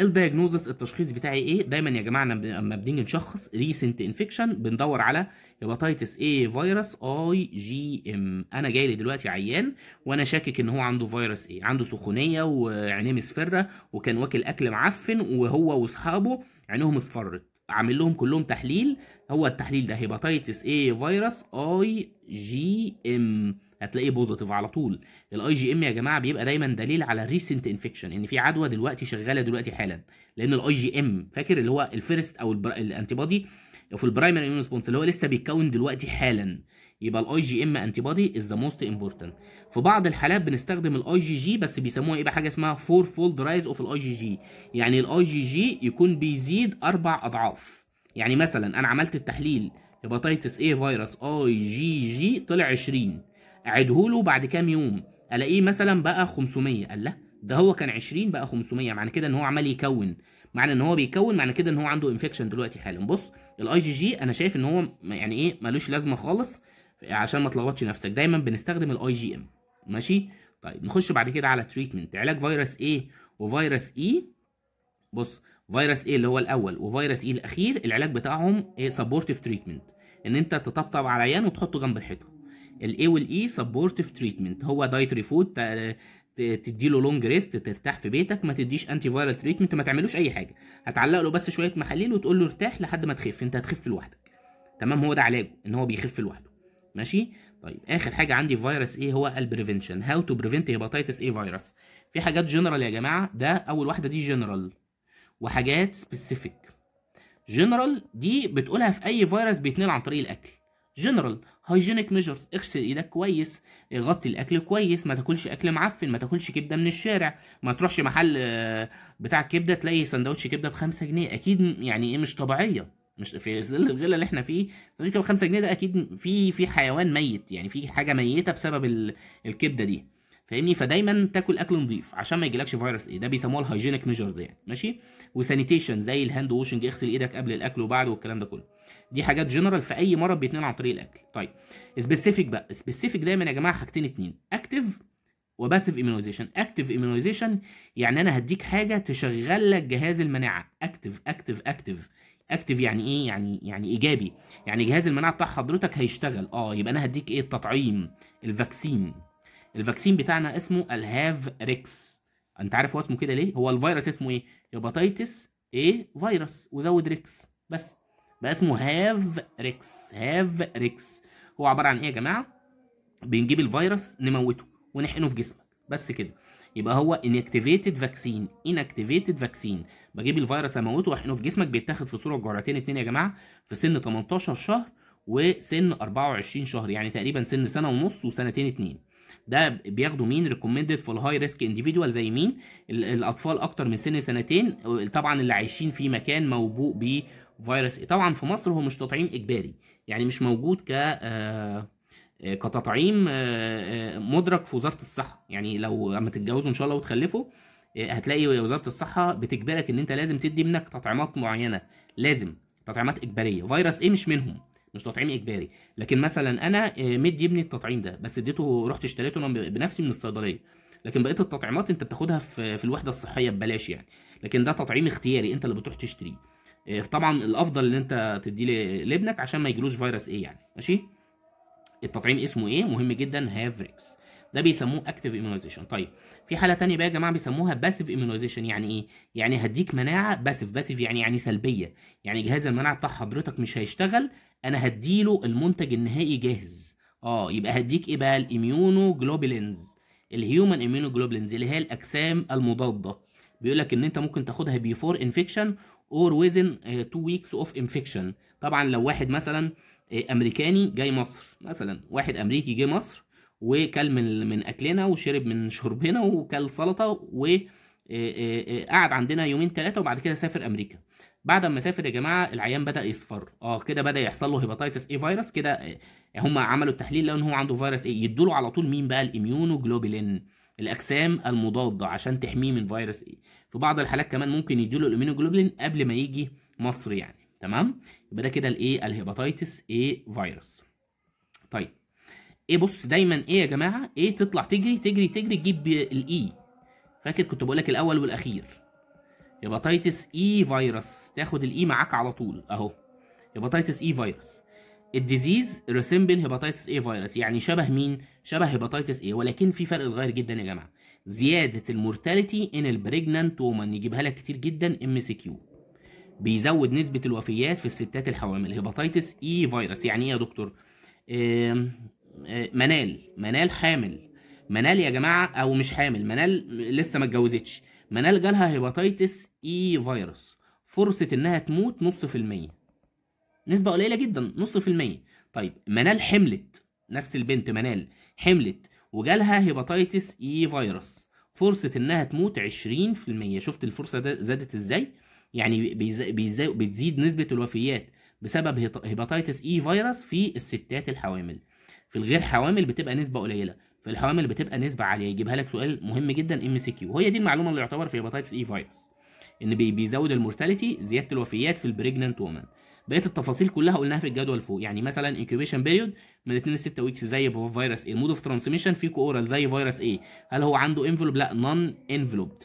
الدايجنوزس التشخيص بتاعي ايه دايما يا جماعه لما بنيجي نشخص ريسنت انفكشن بندور على هيباتيتس اي فيروس اي جي ام انا جاي لي دلوقتي عيان وانا شاكك ان هو عنده فيروس ايه عنده سخونيه وعينيه مصفره وكان واكل اكل معفن وهو واصحابه عينيهم اصفرت عامل لهم كلهم تحليل هو التحليل ده هيباتيتس اي فيروس اي جي ام هتلاقيه بوزيتيف على طول الاي جي ام يا جماعه بيبقى دايما دليل على ريسنت انفكشن ان في عدوى دلوقتي شغاله دلوقتي حالا لان الاي جي ام فاكر اللي هو الفيرست او الانتي بادي في البرايمري اميون ريسبونس اللي هو لسه بيتكون دلوقتي حالا يبقى الاي جي ام انتي بادي از ذا موست امبورتنت في بعض الحالات بنستخدم الاي جي جي بس بيسموها ايه بقى حاجه اسمها فور فولد رايز اوف الاي جي جي يعني الاي جي جي يكون بيزيد اربع اضعاف يعني مثلا انا عملت التحليل هيباتيتس اي فيروس اي جي جي طلع 20 اعده له بعد كام يوم الاقيه مثلا بقى 500 قال لا ده هو كان 20 بقى 500 معنى كده ان هو عمال يكون معنى ان هو بيكون معنى كده ان هو عنده انفكشن دلوقتي حالا بص الاي جي جي انا شايف ان هو يعني ايه ملوش لازمه خالص عشان ما تلخبطش نفسك دايما بنستخدم الاي جي ام ماشي طيب نخش بعد كده على تريتمنت علاج فيروس ايه وفيروس اي e. بص فيروس ايه اللي هو الاول وفيروس اي e الاخير العلاج بتاعهم ايه سبورتيف تريتمنت ان انت تطبطب على عيان وتحطه جنب الحيطه الاي والاي سبورتيف تريتمنت هو دايتري فود تديله لونج ريست ترتاح في بيتك ما تديش انتي فايرال تريتمنت ما تعملوش اي حاجه هتعلق له بس شويه محاليل وتقول له ارتاح لحد ما تخف انت هتخف لوحدك تمام هو ده علاجه ان هو بيخف لوحده ماشي طيب اخر حاجه عندي فيروس ايه هو البريفنشن هاو تو بريفنت هيباتيتس ايه فيروس في حاجات جنرال يا جماعه ده اول واحده دي جنرال وحاجات سبيسيفيك جنرال دي بتقولها في اي فيروس بيتنقل عن طريق الاكل جنرال هايجينيك ميجرز اغسل ايدك كويس غطي الاكل كويس ما تاكلش اكل معفن ما تاكلش كبده من الشارع ما تروحش محل آه، بتاع كبده تلاقي سندوتش كبده بخمسة جنيه اكيد يعني ايه مش طبيعيه مش في ظل الغله اللي احنا فيه سندوتش كبده 5 جنيه ده اكيد في في حيوان ميت يعني في حاجه ميته بسبب الكبده دي فاهمني فدايما تاكل اكل نظيف عشان ما يجيلكش فيروس ايه ده بيسموها الهايجينيك ميجرز يعني ماشي وسانيتيشن زي الهاند ووشنج اغسل ايدك قبل الاكل وبعده والكلام ده كله دي حاجات جنرال في اي مرض بيتنقل عن طريق الاكل طيب سبيسيفيك بقى سبيسيفيك دايما يا جماعه حاجتين اتنين اكتف وباسيف ايمونايزيشن اكتف ايمونايزيشن يعني انا هديك حاجه تشغل لك جهاز المناعه اكتف اكتف اكتف اكتف يعني ايه يعني يعني ايجابي يعني جهاز المناعه بتاع حضرتك هيشتغل اه يبقى انا هديك ايه التطعيم الفاكسين الفاكسين بتاعنا اسمه الهاف ريكس انت عارف هو اسمه كده ليه هو الفيروس اسمه ايه هيباتيتس ايه فيروس وزود ريكس بس بقى اسمه هاف ريكس هاف ريكس هو عباره عن ايه يا جماعه بنجيب الفيروس نموته ونحقنه في جسمك بس كده يبقى هو انكتيفيتد فاكسين انكتيفيتد فاكسين بجيب الفيروس اموته واحقنه في جسمك بيتاخد في صوره جرعتين اتنين يا جماعه في سن 18 شهر وسن 24 شهر يعني تقريبا سن سنه ونص وسنتين اتنين ده بياخدوا مين ريكومندد فور هاي ريسك انديفيدوال زي مين الاطفال اكتر من سن سنتين طبعا اللي عايشين في مكان موبوء بفيروس طبعا في مصر هو مش تطعيم اجباري يعني مش موجود ك آه، آه، كتطعيم آه، مدرك في وزاره الصحه يعني لو اما تتجوزوا ان شاء الله وتخلفوا هتلاقي وزاره الصحه بتجبرك ان انت لازم تدي ابنك تطعيمات معينه لازم تطعيمات اجباريه فيروس ايه مش منهم مش تطعيم اجباري لكن مثلا انا آه، مد يبني التطعيم ده بس اديته رحت اشتريته انا بنفسي من الصيدليه لكن بقيه التطعيمات انت بتاخدها في, الوحده الصحيه ببلاش يعني لكن ده تطعيم اختياري انت اللي بتروح تشتريه آه، طبعا الافضل ان انت تديه لابنك عشان ما يجيلوش فيروس ايه يعني ماشي التطعيم اسمه ايه مهم جدا هافريكس ده بيسموه اكتيف ايميونيزيشن طيب في حاله تانية بقى يا جماعه بيسموها باسيف ايميونيزيشن يعني ايه يعني هديك مناعه باسيف باسيف يعني يعني سلبيه يعني جهاز المناعه بتاع حضرتك مش هيشتغل انا هديله المنتج النهائي جاهز اه يبقى هديك ايه بقى الاميونو جلوبولينز الهيومن اميونو جلوبولينز اللي هي الاجسام المضاده بيقول لك ان انت ممكن تاخدها بيفور انفكشن اور ويزن 2 ويكس اوف انفكشن طبعا لو واحد مثلا آه، امريكاني جاي مصر مثلا واحد امريكي جه مصر وكل من من اكلنا وشرب من شربنا وكل سلطه وقعد آه، آه، عندنا يومين ثلاثه وبعد كده سافر امريكا بعد ما سافر يا جماعه العيان بدا يصفر اه كده بدا يحصل له هيباتيتس اي فيروس كده آه، هم عملوا التحليل لقوا ان هو عنده فيروس ايه يدوا له على طول مين بقى الاميونوجلوبولين الاجسام المضاده عشان تحميه من فيروس ايه في بعض الحالات كمان ممكن يدوا له الاميونوجلوبولين قبل ما يجي مصر يعني تمام يبقى ده كده الايه الهيباتيتس اي فيروس طيب ايه بص دايما ايه يا جماعه ايه تطلع تجري تجري تجري تجيب الاي e. فاكر كنت بقول لك الاول والاخير هيباتيتس اي e فيروس تاخد الاي e معاك على طول اهو هيباتيتس اي فيروس الديزيز ريسمبل هيباتيتس اي فيروس يعني شبه مين شبه هيباتيتس اي ولكن في فرق صغير جدا يا جماعه زياده المورتاليتي ان البريجننت وومن يجيبها لك كتير جدا ام سي كيو بيزود نسبه الوفيات في الستات الحوامل هيباتيتس اي فيروس يعني ايه يا دكتور آه، منال منال حامل منال يا جماعه او مش حامل منال لسه ما اتجوزتش منال جالها هيباتيتس اي فيروس فرصه انها تموت نص في الميه نسبه قليله جدا نص في الميه طيب منال حملت نفس البنت منال حملت وجالها هيباتيتس اي فيروس فرصه انها تموت 20% شفت الفرصه ده زادت ازاي يعني بتزيد نسبه الوفيات بسبب هيباتيتس اي فيروس في الستات الحوامل في الغير حوامل بتبقى نسبه قليله في الحوامل بتبقى نسبه عاليه يجيبها لك سؤال مهم جدا ام سي كيو وهي دي المعلومه اللي يعتبر في هيباتيتس اي فيروس ان بيزود المورتاليتي زياده الوفيات في البريجننت وومن بقيه التفاصيل كلها قلناها في الجدول فوق يعني مثلا انكيوبيشن بيريود من 2 ل 6 ويكس زي فيروس ايه المود اوف ترانسميشن فيكو اورال زي فيروس ايه هل هو عنده انفلوب لا نون انفلوبد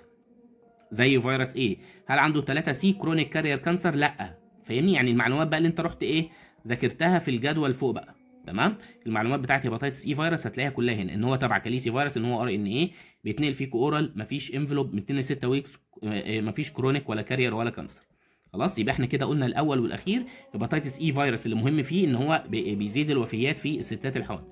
زي فيروس ايه هل عنده 3 سي كرونيك كارير كانسر لا فاهمني يعني المعلومات بقى اللي انت رحت ايه ذاكرتها في الجدول فوق بقى تمام المعلومات بتاعت هيباتيتس اي فيروس هتلاقيها كلها هنا ان هو تبع كاليسي فيروس ان هو ار ان ايه بيتنقل فيه اورال مفيش انفلوب 206 ويك ويكس مفيش كرونيك ولا كارير ولا كانسر خلاص يبقى احنا كده قلنا الاول والاخير هيباتيتس اي فيروس اللي مهم فيه ان هو آه، بيزيد الوفيات في الستات الحوامل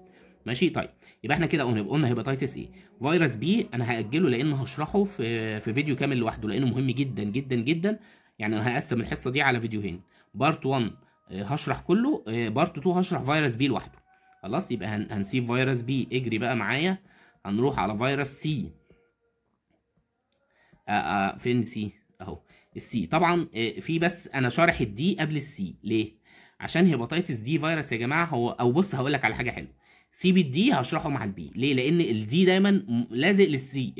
ماشي طيب يبقى احنا كده قلنا هيباتيتس ايه e. فيروس بي انا هاجله لان هشرحه في في فيديو كامل لوحده لانه مهم جدا جدا جدا يعني انا هقسم الحصه دي على فيديوهين بارت آه، 1 هشرح كله بارت آه، 2 هشرح فيروس بي لوحده خلاص يبقى هنسيب فيروس بي اجري بقى معايا هنروح على فيروس سي آه، آه، فين سي اهو السي طبعا آه، في بس انا شارح الدي قبل السي ليه عشان هيباتيتس دي فيروس يا جماعه هو او بص هقول لك على حاجه حلوه سي بي دي هشرحه مع البي ليه لان الدي دايما لازق للسي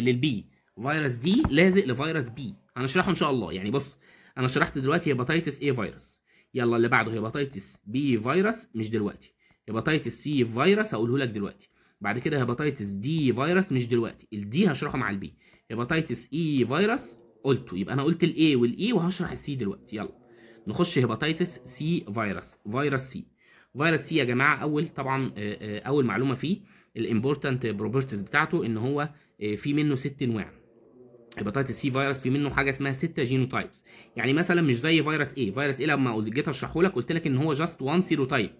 للبي فيروس دي لازق لفيروس بي هنشرحه ان شاء الله يعني بص انا شرحت دلوقتي هيباتيتس ايه فيروس يلا اللي بعده هيباتيتس بي فيروس مش دلوقتي هيباتيتس سي فيروس هقوله لك دلوقتي بعد كده هيباتيتس دي فيروس مش دلوقتي الدي هشرحه مع البي هيباتيتس اي e فيروس قلته يبقى انا قلت الاي والاي e وهشرح السي دلوقتي يلا نخش هيباتيتس سي فيروس فيروس سي فيروس سي يا جماعه اول طبعا آه، آه، اول معلومه فيه الامبورتنت بروبرتيز بتاعته ان هو آه، في منه ست انواع هيباتيتس سي فيروس في منه حاجه اسمها ستة جينوتايبس يعني مثلا مش زي فيروس ايه فيروس ايه لما جيت اشرحه لك قلت لك ان هو جاست وان سيروتايب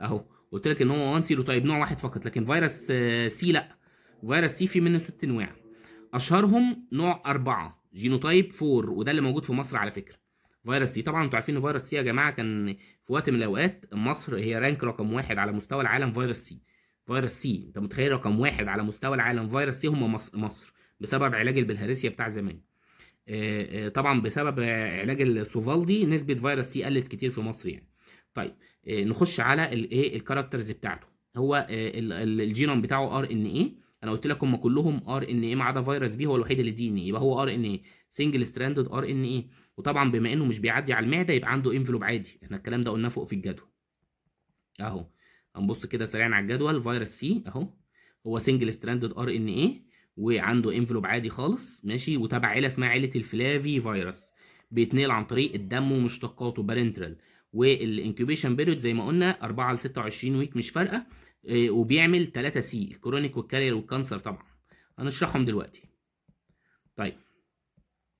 اهو قلت لك ان هو وان سيرو تايب نوع واحد فقط لكن فيروس سي آه، لا فيروس سي في منه ست انواع اشهرهم نوع أربعة جينوتايب 4 وده اللي موجود في مصر على فكره فيروس سي طبعا انتوا عارفين ان فيروس سي يا جماعه كان في وقت من الاوقات مصر هي رانك رقم واحد على مستوى العالم فيروس سي فيروس سي انت متخيل رقم واحد على مستوى العالم فيروس سي هم مصر, مصر بسبب علاج البلهارسيا بتاع زمان آه، آه، طبعا بسبب علاج السوفالدي نسبه فيروس سي قلت كتير في مصر يعني طيب آه، نخش على الايه الكاركترز بتاعته هو آه، الجينوم بتاعه ار ان اي انا قلت لكم هم كلهم ار ان اي ما عدا فيروس بي هو الوحيد اللي دي ان اي يبقى هو ار ان اي سنجل ستراندد ار ان اي وطبعا بما انه مش بيعدي على المعده يبقى عنده انفلوب عادي احنا الكلام ده قلناه فوق في الجدول اهو هنبص كده سريعا على الجدول فيروس سي اهو هو سنجل ستراندد ار ان اي وعنده انفلوب عادي خالص ماشي وتبع عيله اسمها عيله الفلافي فيروس بيتنقل عن طريق الدم ومشتقاته بارنترال والانكيوبيشن بيريود زي ما قلنا 4 ل 26 ويك مش فارقه آه، وبيعمل 3 سي الكرونيك والكارير والكانسر طبعا هنشرحهم دلوقتي طيب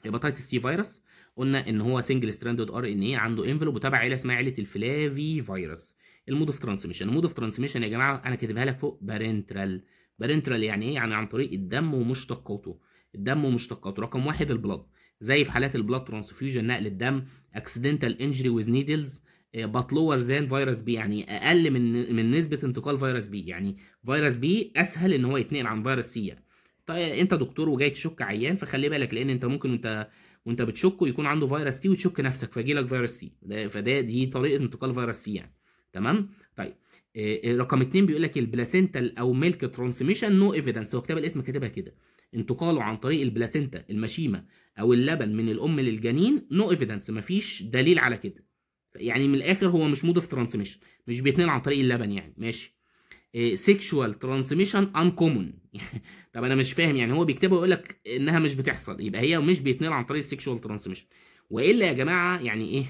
هيباتيتس سي فيروس قلنا ان هو سنجل ستراندد ار ان اي عنده انفلوب وتابع عيله اسمها عيله الفلافي فيروس المود اوف ترانسميشن المود اوف ترانسميشن يا جماعه انا كاتبها لك فوق بارنترال بارنترال يعني ايه يعني عن طريق الدم ومشتقاته الدم ومشتقاته رقم واحد البلد زي في حالات البلاد ترانسفيوجن نقل الدم اكسيدنتال انجري ويز نيدلز بات لور ذان فيروس بي يعني اقل من من نسبه انتقال فيروس بي يعني فيروس بي اسهل ان هو يتنقل عن فيروس سي يعني. طيب آه، انت دكتور وجاي تشك عيان فخلي بالك لان انت ممكن وانت وانت بتشكه يكون عنده فيروس سي وتشك نفسك فيجي لك فيروس سي فده دي طريقه انتقال فيروس سي يعني تمام طيب آه، آه، رقم اتنين بيقول لك البلاسنتال او ميلك ترانسميشن نو ايفيدنس هو كتاب الاسم كاتبها كده انتقاله عن طريق البلاسينتا المشيمه او اللبن من الام للجنين نو no ايفيدنس مفيش دليل على كده يعني من الاخر هو مش مود اوف ترانسميشن مش بيتنقل عن طريق اللبن يعني ماشي سيكشوال ترانسميشن ان كومون طب انا مش فاهم يعني هو بيكتبها ويقول لك انها مش بتحصل يبقى هي مش بيتنقل عن طريق السيكشوال ترانسميشن والا يا جماعه يعني ايه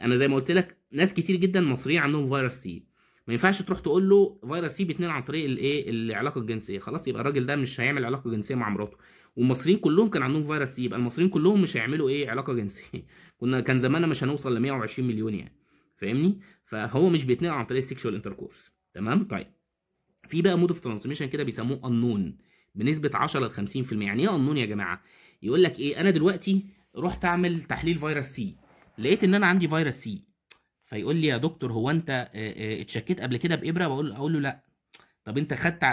انا زي ما قلت لك ناس كتير جدا مصريين عندهم فيروس سي ما ينفعش تروح تقول له فيروس سي بيتنقل عن طريق الايه العلاقه الجنسيه خلاص يبقى الراجل ده مش هيعمل علاقه جنسيه مع مراته والمصريين كلهم كان عندهم فيروس سي يبقى المصريين كلهم مش هيعملوا ايه علاقه جنسيه كنا كان زماننا مش هنوصل ل 120 مليون يعني فاهمني فهو مش بيتنقل عن طريق السكشوال انتركورس تمام طيب في بقى مود اوف ترانسميشن كده بيسموه انون بنسبه 10 ل 50% يعني ايه انون يا جماعه يقول لك ايه انا دلوقتي رحت اعمل تحليل فيروس سي لقيت ان انا عندي فيروس سي فيقول لي يا دكتور هو انت آه، آه، اتشكيت قبل كده بابره بقول اقول له لا طب انت خدت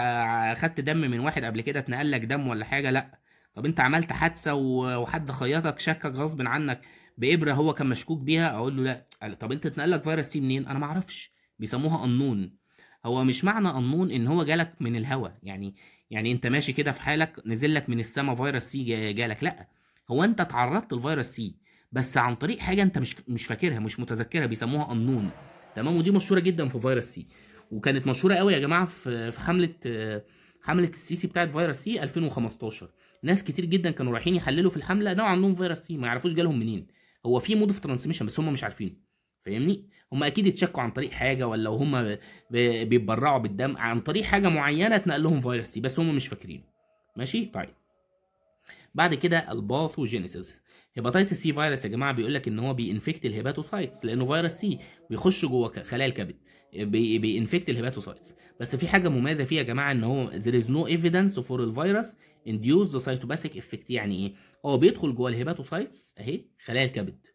خدت دم من واحد قبل كده اتنقل لك دم ولا حاجه لا طب انت عملت حادثه وحد خيطك شكك غصب عنك بابره هو كان مشكوك بيها اقول له لا طب انت اتنقل لك فيروس سي منين انا ما اعرفش بيسموها انون هو مش معنى انون ان هو جالك من الهواء يعني يعني انت ماشي كده في حالك نزل لك من السما فيروس سي جالك لا هو انت تعرضت لفيروس سي بس عن طريق حاجه انت مش مش فاكرها مش متذكرها بيسموها انون تمام ودي مشهوره جدا في فيروس سي وكانت مشهوره قوي يا جماعه في في حمله حمله السيسي بتاعت فيروس سي 2015 ناس كتير جدا كانوا رايحين يحللوا في الحمله نوع عندهم فيروس سي ما يعرفوش جالهم منين هو في مود اوف ترانسميشن بس هم مش عارفينه فاهمني هم اكيد اتشكوا عن طريق حاجه ولا هم بيتبرعوا بالدم عن طريق حاجه معينه اتنقل لهم فيروس سي بس هم مش فاكرينه ماشي طيب بعد كده الباثوجينيسيس هيباتيتس سي فيروس يا جماعه بيقول لك ان هو بينفكت الهيباتوسايتس لانه فيروس سي بيخش جوه خلايا الكبد بينفكت الهيباتوسايتس بس في حاجه مميزه فيه يا جماعه ان هو there is no evidence for الفيروس induce the cytobasic effect يعني ايه؟ هو بيدخل جوه الهيباتوسايتس اهي خلايا الكبد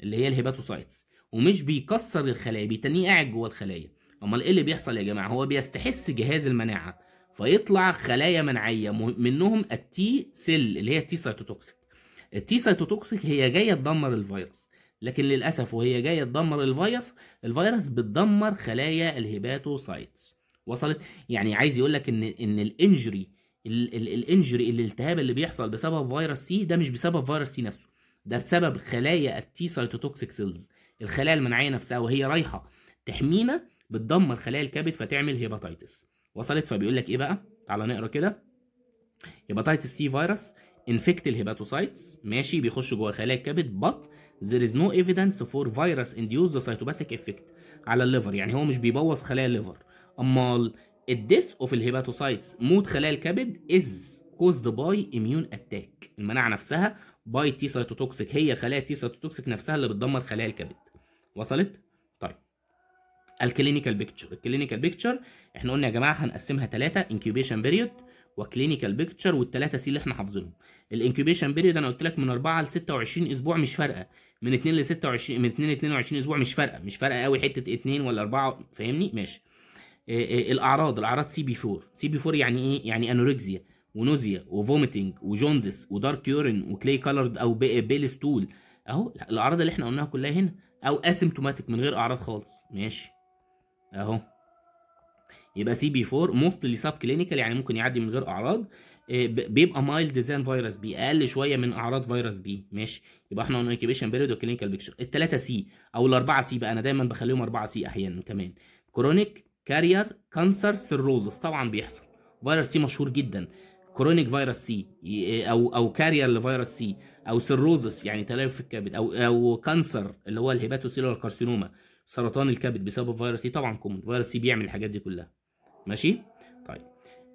اللي هي الهيباتوسايتس ومش بيكسر الخلايا بيتنيه قاعد جوه الخلايا امال ايه اللي بيحصل يا جماعه هو بيستحس جهاز المناعه فيطلع خلايا مناعيه منهم التي سيل اللي هي التي سيتوتوكسيك التي سيتوتوكسيك هي جايه تدمر الفيروس لكن للاسف وهي جايه تدمر الفيروس الفيروس بتدمر خلايا الهيباتوسايتس وصلت يعني عايز يقول لك ان ان الانجري الانجري الالتهاب اللي بيحصل بسبب فيروس سي ده مش بسبب فيروس سي نفسه ده بسبب خلايا التي سيتوتوكسيك سيلز الخلايا المناعيه نفسها وهي رايحه تحمينا بتدمر خلايا الكبد فتعمل هيباتيتس وصلت فبيقول لك ايه بقى تعالى نقرا كده هيباتيتس سي فيروس انفكت الهيباتوسايتس ماشي بيخشوا جوه خلايا الكبد but there is no evidence for virus induced cytobasic effect على الليفر يعني هو مش بيبوظ خلايا الليفر امال الديس اوف الهيباتوسايتس موت خلايا الكبد is caused by immune attack المناعه نفسها باي تي سايتوتوكسيك هي خلايا تي سايتوتوكسيك نفسها اللي بتدمر خلايا الكبد وصلت طيب الكلينيكال بيكتشر الكلينيكال بيكتشر احنا قلنا يا جماعه هنقسمها ثلاثه incubation period وكلينيكال بيكتشر والثلاثه سي اللي احنا حافظينهم الانكيوبيشن بيريود انا قلت لك من 4 ل 26 اسبوع مش فارقه من 2 ل 26 من 2 ل 22 اسبوع مش فارقه مش فارقه قوي حته 2 ولا 4 فاهمني ماشي إيه الاعراض الاعراض سي بي 4 سي بي 4 يعني ايه يعني انوركسيا ونوزيا وفوميتنج وجوندس ودارك يورين وكلي كالرد او بيل ستول اهو الاعراض اللي احنا قلناها كلها هنا او اسيمتوماتيك من غير اعراض خالص ماشي اهو يبقى سي بي 4 موستلي ساب كلينيكال يعني ممكن يعدي من غير اعراض آه، بيبقى مايلد زان فيروس بي اقل شويه من اعراض فيروس بي ماشي يبقى احنا قلنا انكيبيشن بيريد وكلينيكال بيكشر الثلاثه سي او الاربعه سي بقى انا دايما بخليهم اربعه سي احيانا كمان كرونيك كارير كانسر سيروزس طبعا بيحصل فيروس سي مشهور جدا كرونيك فيروس سي او او كارير لفيروس سي او سيروزس يعني تلف في الكبد او او كانسر اللي هو الهيباتوسيلولار كارسينوما سرطان الكبد بسبب فيروس سي طبعا كومن فيروس سي بيعمل الحاجات دي كلها ماشي طيب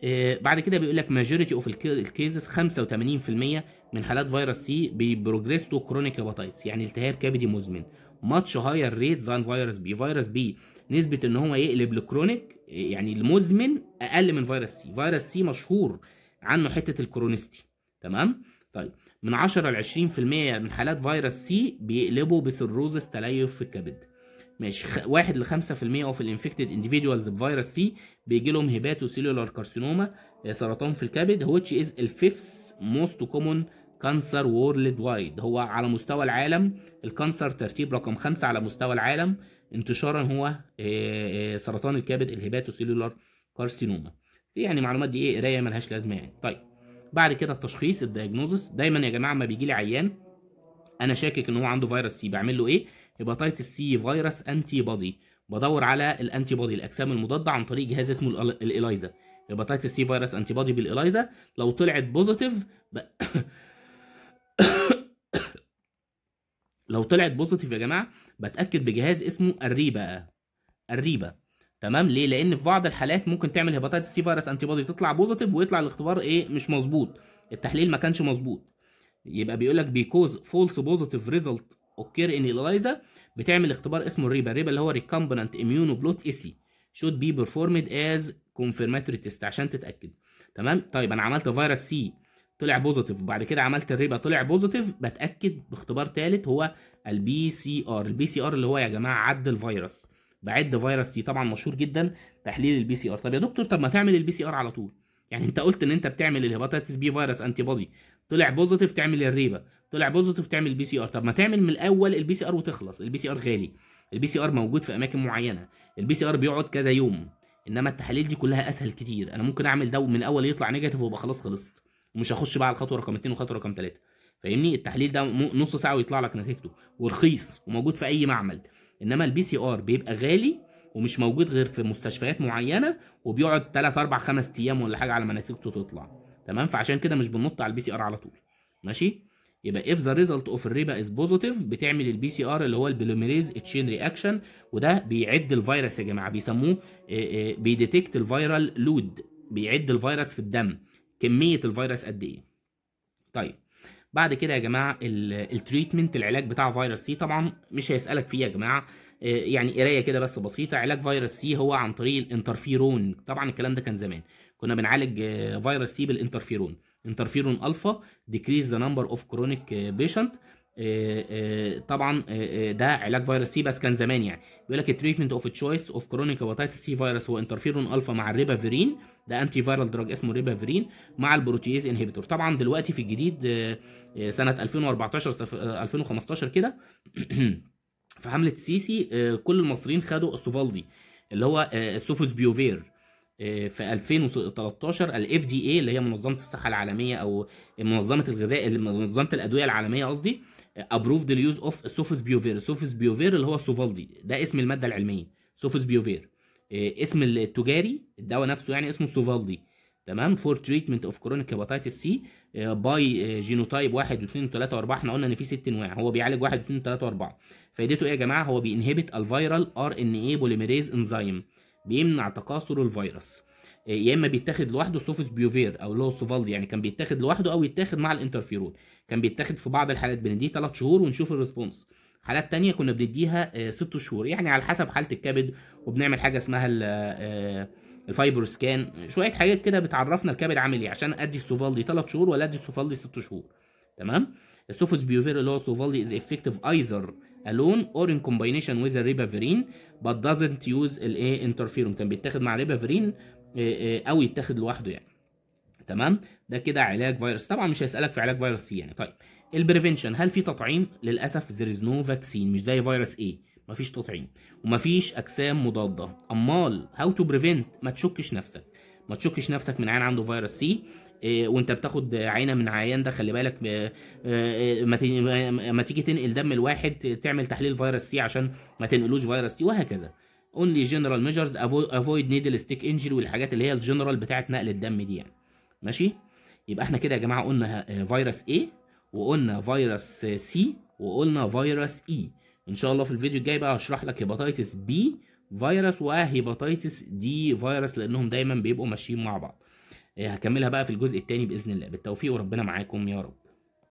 آه بعد كده بيقول لك ماجوريتي اوف الكيزز 85% من حالات فيروس سي بيبروجريس تو كرونيك هيباتايتس يعني التهاب كبدي مزمن ماتش هاير ريت ذان فيروس بي فيروس بي نسبه ان هو يقلب لكرونيك يعني المزمن اقل من فيروس سي فيروس سي مشهور عنه حته الكرونستي تمام طيب من 10 ل 20% من حالات فيروس سي بيقلبوا بسيروزس تليف في الكبد ماشي خ... 1 ل 5% اوف الانفكتد انديفيدوالز بفيروس سي بيجي لهم سيلولار آه، كارسينوما سرطان في الكبد which is الفيفث موست كومون كانسر وورلد وايد هو على مستوى العالم الكانسر ترتيب رقم خمسة على مستوى العالم انتشارا هو آه، آه، سرطان الكبد سيلولار كارسينوما يعني معلومات دي ايه قرايه ملهاش لازمه يعني طيب بعد كده التشخيص الدايجنوزس دايما يا جماعه ما بيجي لي عيان انا شاكك ان هو عنده فيروس سي بعمل له ايه هيباتيتس سي فيروس انتي بودي بدور على الانتي بودي الاجسام المضاده عن طريق جهاز اسمه الاليزا هيباتيتس سي فيروس انتي بودي بالاليزا لو طلعت بوزيتيف ب... لو طلعت بوزيتيف يا جماعه بتاكد بجهاز اسمه الريبا الريبا تمام ليه لان في بعض الحالات ممكن تعمل هيباتيتس سي فيروس انتي بودي تطلع بوزيتيف ويطلع الاختبار ايه مش مظبوط التحليل ما كانش مظبوط يبقى بيقول لك بيكوز فولس بوزيتيف ريزلت اوكير انيلايزا بتعمل اختبار اسمه الريبا الريبا اللي هو ريكومبوننت اميونو بلوت اي سي شود بي بيرفورمد از كونفيرماتوري تيست عشان تتاكد تمام طيب انا عملت فيروس سي طلع بوزيتيف وبعد كده عملت الريبا طلع بوزيتيف بتاكد باختبار ثالث هو البي سي ار البي سي ار اللي هو يا جماعه عد الفيروس بعد فيروس سي طبعا مشهور جدا تحليل البي سي ار طب يا دكتور طب ما تعمل البي سي ار على طول يعني انت قلت ان انت بتعمل الهباتيتس بي فيروس انتي بودي طلع بوزيتيف تعمل الريبه طلع بوزيتيف تعمل بي سي ار طب ما تعمل من الاول البي سي ار وتخلص البي سي ار غالي البي سي ار موجود في اماكن معينه البي سي ار بيقعد كذا يوم انما التحاليل دي كلها اسهل كتير انا ممكن اعمل ده من الاول يطلع نيجاتيف وابقى خلاص خلصت ومش هخش بقى على الخطوه رقم 2 وخطوه رقم 3 فاهمني التحليل ده نص ساعه ويطلع لك نتيجته ورخيص وموجود في اي معمل انما البي سي ار بيبقى غالي ومش موجود غير في مستشفيات معينه وبيقعد 3 4 5 ايام ولا حاجه على ما نتيجته تطلع تمام فعشان كده مش بننط على البي سي ار على طول ماشي يبقى اف ذا ريزلت اوف الربا از بوزيتيف بتعمل البي سي ار اللي هو البوليميريز تشين رياكشن وده بيعد الفيروس يا جماعه بيسموه آه، آه، بيديتكت الفيرال لود بيعد الفيروس في الدم كميه الفيروس قد ايه طيب بعد كده يا جماعه التريتمنت العلاج بتاع فيروس سي طبعا مش هيسالك فيه يا جماعه آه، يعني قرايه كده بس بسيطه علاج فيروس سي هو عن طريق الانترفيرون طبعا الكلام ده كان زمان كنا بنعالج آه، فيروس سي بالانترفيرون انترفيرون الفا ديكريز ذا نمبر اوف كرونيك بيشنت طبعا آه، آه، ده علاج فيروس سي بس كان زمان يعني بيقول لك التريتمنت اوف تشويس اوف كرونيك هباتيتس سي فيروس هو انترفيرون الفا مع الريبافيرين ده انتي فيرال دراج اسمه ريبافيرين مع البروتيز انهبيتور طبعا دلوقتي في الجديد سنه 2014 2015 كده في حمله السيسي كل المصريين خدوا السوفالدي اللي هو السوفوس بيوفير آه، في 2013 الاف دي اي اللي هي منظمه الصحه العالميه او منظمه الغذاء منظمه الادويه العالميه قصدي ابروفد اليوز اوف سوفس بيوفير سوفس بيوفير اللي هو السوفالدي ده اسم الماده العلميه سوفس بيوفير آه، اسم التجاري الدواء نفسه يعني اسمه السوفالدي تمام فور تريتمنت اوف كرونيك هيباتيتس سي باي جينوتايب 1 و2 و3 و4 احنا قلنا ان في ست انواع هو بيعالج 1 و2 و3 و4 فايدته ايه يا جماعه هو بينهبت الفيرال ار ان اي بوليميريز انزايم بيمنع تكاثر الفيروس آه، يا اما بيتاخد لوحده سوفس بيوفير او اللي هو سوفالدي يعني كان بيتاخد لوحده او يتاخد مع الانترفيرون كان بيتاخد في بعض الحالات بنديه 3 شهور ونشوف الريسبونس حالات تانية كنا بنديها 6 آه، شهور يعني على حسب حالة الكبد وبنعمل حاجة اسمها الفايبر آه، سكان شوية حاجات كده بتعرفنا الكبد عامل ايه عشان ادي السوفالدي 3 شهور ولا ادي السوفالدي 6 شهور تمام السوفوس بيوفير اللي هو سوفالدي از افكتيف ايزر alone or in combination with الريبافيرين بات but doesn't use الايه interferon كان بيتاخد مع ريبافيرين آه، آه، او يتاخد لوحده يعني تمام ده كده علاج فيروس طبعا مش هيسالك في علاج فيروس سي يعني طيب البريفنشن هل في تطعيم للاسف there is no vaccine مش زي فيروس ايه مفيش تطعيم ومفيش اجسام مضاده امال هاو تو بريفنت ما تشكش نفسك ما تشكش نفسك من عين عنده فيروس سي إيه، وانت بتاخد عينه من عيان ده خلي بالك آه، آه، ما تيجي تنقل دم الواحد تعمل تحليل فيروس سي عشان ما تنقلوش فيروس سي وهكذا اونلي جنرال ميجرز افويد نيدل ستيك انجري والحاجات اللي هي الجنرال بتاعه نقل الدم دي يعني ماشي يبقى احنا كده يا جماعه قلنا آه، فيروس A وقلنا فيروس سي وقلنا فيروس E ان شاء الله في الفيديو الجاي بقى هشرح لك هيباتيتس بي فيروس وهيباتيتس دي فيروس لانهم دايما بيبقوا ماشيين مع بعض إيه، هكملها بقى في الجزء الثاني باذن الله بالتوفيق وربنا معاكم يا رب